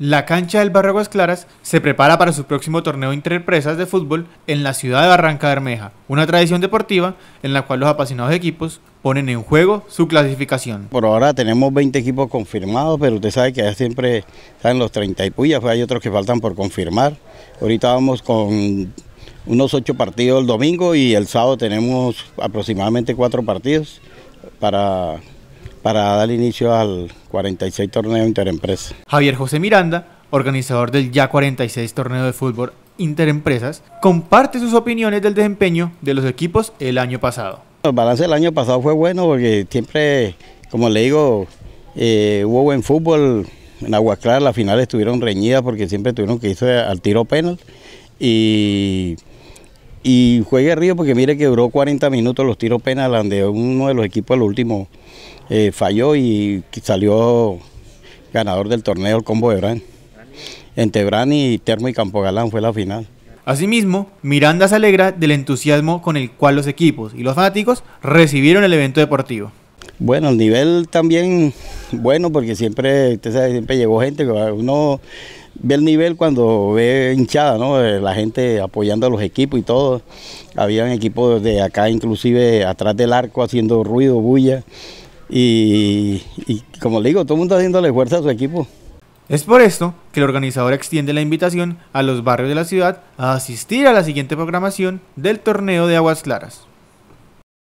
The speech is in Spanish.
La cancha del Barraguas Claras se prepara para su próximo torneo interempresas de fútbol en la ciudad de Barranca Bermeja, una tradición deportiva en la cual los apasionados equipos ponen en juego su clasificación. Por ahora tenemos 20 equipos confirmados, pero usted sabe que allá siempre están los 30 y puyas, pues hay otros que faltan por confirmar. Ahorita vamos con unos 8 partidos el domingo y el sábado tenemos aproximadamente 4 partidos para para dar inicio al 46 torneo interempresa. Javier José Miranda, organizador del ya 46 torneo de fútbol interempresas, comparte sus opiniones del desempeño de los equipos el año pasado. El balance del año pasado fue bueno porque siempre, como le digo, eh, hubo buen fútbol. En Aguas las finales estuvieron reñidas porque siempre tuvieron que irse al tiro penal. Y y juegue Río porque mire que duró 40 minutos los tiros penal de uno de los equipos el último eh, falló y salió ganador del torneo el combo de Bran. Entre Bran y Termo y Campo Galán fue la final. Asimismo, Miranda se alegra del entusiasmo con el cual los equipos y los fanáticos recibieron el evento deportivo. Bueno, el nivel también bueno porque siempre, usted sabe, siempre llegó gente, uno ve el nivel cuando ve hinchada, ¿no? Eh, la gente apoyando a los equipos y todo. Habían equipos de acá inclusive atrás del arco haciendo ruido, bulla. Y, y como le digo, todo el mundo haciéndole fuerza a su equipo. Es por esto que el organizador extiende la invitación a los barrios de la ciudad a asistir a la siguiente programación del torneo de Aguas Claras.